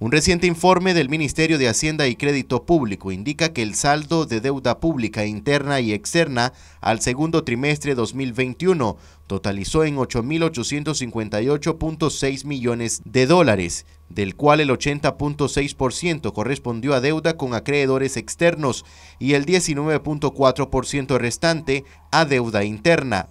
Un reciente informe del Ministerio de Hacienda y Crédito Público indica que el saldo de deuda pública interna y externa al segundo trimestre 2021 totalizó en 8.858.6 millones de dólares, del cual el 80.6% correspondió a deuda con acreedores externos y el 19.4% restante a deuda interna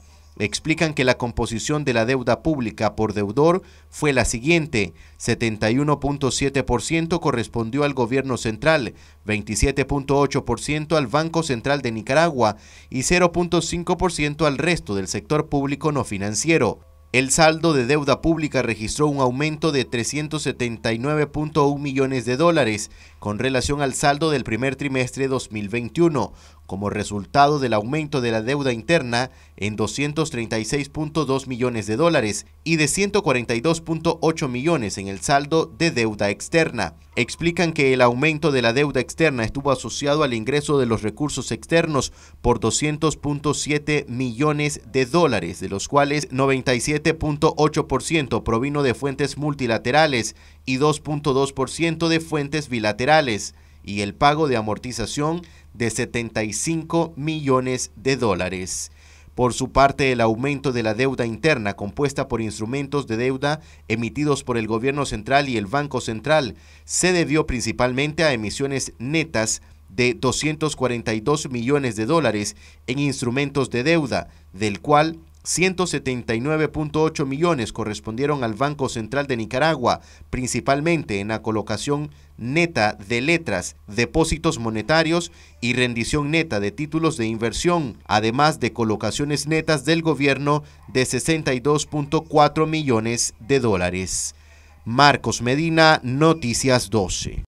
explican que la composición de la deuda pública por deudor fue la siguiente. 71.7% correspondió al gobierno central, 27.8% al Banco Central de Nicaragua y 0.5% al resto del sector público no financiero. El saldo de deuda pública registró un aumento de 379.1 millones de dólares con relación al saldo del primer trimestre 2021, como resultado del aumento de la deuda interna en 236.2 millones de dólares y de 142.8 millones en el saldo de deuda externa. Explican que el aumento de la deuda externa estuvo asociado al ingreso de los recursos externos por 200.7 millones de dólares, de los cuales 97.8% provino de fuentes multilaterales y 2.2% de fuentes bilaterales y el pago de amortización de 75 millones de dólares. Por su parte, el aumento de la deuda interna compuesta por instrumentos de deuda emitidos por el Gobierno Central y el Banco Central se debió principalmente a emisiones netas de 242 millones de dólares en instrumentos de deuda, del cual 179.8 millones correspondieron al Banco Central de Nicaragua, principalmente en la colocación neta de letras, depósitos monetarios y rendición neta de títulos de inversión, además de colocaciones netas del gobierno de 62.4 millones de dólares. Marcos Medina, Noticias 12.